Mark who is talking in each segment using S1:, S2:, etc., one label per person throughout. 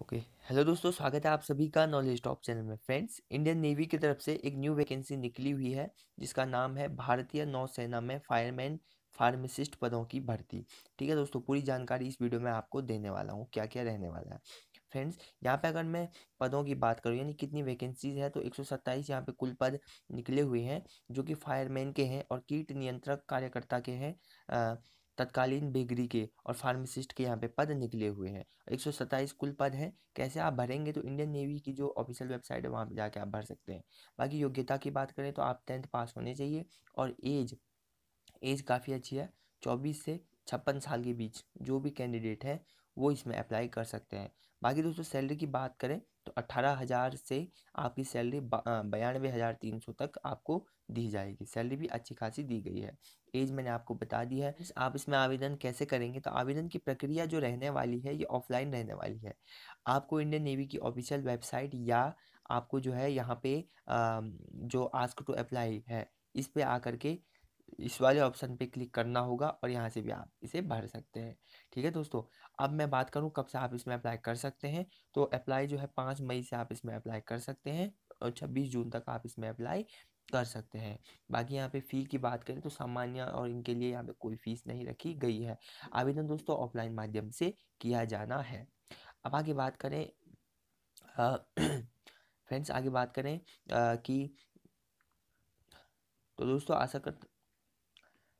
S1: okay hello दोस्तों स्वागत है आप सभी का नॉलेज टॉप चैनल में फ्रेंड्स इंडियन नेवी की तरफ से एक न्यू वैकेंसी निकली हुई है जिसका नाम है भारतीय नौसेना में फायरमैन फार्मासिस्ट पदों की भर्ती ठीक है दोस्तों पूरी जानकारी इस वीडियो में आपको देने वाला हूँ क्या क्या रहने वाला है फ्रेंड्स यहाँ पे अगर मैं पदों की बात करूँ यानी कितनी वैकेंसीज है तो एक सौ सत्ताईस यहाँ पे कुल पद निकले हुए हैं जो कि फायरमैन के हैं और कीट नियंत्रक कार्यकर्ता के हैं तत्कालीन बेकरी के और फार्मासिस्ट के यहाँ पे पद निकले हुए हैं एक सौ सत्ताईस कुल पद हैं कैसे आप भरेंगे तो इंडियन नेवी की जो ऑफिशियल वेबसाइट है वहाँ पर जाके आप भर सकते हैं बाकी योग्यता की बात करें तो आप टेंथ पास होने चाहिए और एज एज काफ़ी अच्छी है चौबीस से छप्पन साल के बीच जो भी कैंडिडेट है वो इसमें अप्लाई कर सकते हैं बाकी दोस्तों सैलरी की बात करें तो अट्ठारह हज़ार से आपकी सैलरी बयानवे हज़ार तीन सौ तक आपको दी जाएगी सैलरी भी अच्छी खासी दी गई है एज मैंने आपको बता दी है आप इसमें आवेदन कैसे करेंगे तो आवेदन की प्रक्रिया जो रहने वाली है ये ऑफलाइन रहने वाली है आपको इंडियन नेवी की ऑफिशियल वेबसाइट या आपको जो है यहाँ पे जो आस्क टू अप्लाई है इस पर आकर के इस वाले ऑप्शन पे क्लिक करना होगा और यहाँ से भी आप इसे भर सकते हैं ठीक है दोस्तों अब मैं बात करूँ कब से आप इसमें अप्लाई कर सकते हैं तो अप्लाई जो है पाँच मई से आप इसमें अप्लाई कर सकते हैं और छब्बीस जून तक आप इसमें अप्लाई कर सकते हैं बाकी यहाँ पे फ़ी की बात करें तो सामान्य और इनके लिए यहाँ पे कोई फीस नहीं रखी गई है आवेदन दोस्तों ऑफलाइन माध्यम से किया जाना है अब आगे बात करें फ्रेंड्स आगे बात करें आ, कि तो दोस्तों आशा कर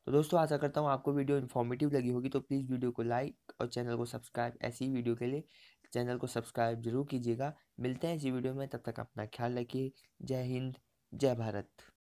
S1: तो दोस्तों आशा करता हूँ आपको वीडियो इन्फॉर्मेटिव लगी होगी तो प्लीज़ वीडियो को लाइक और चैनल को सब्सक्राइब ऐसी वीडियो के लिए चैनल को सब्सक्राइब जरूर कीजिएगा मिलते हैं इसी वीडियो में तब तक अपना ख्याल रखिए जय हिंद जय भारत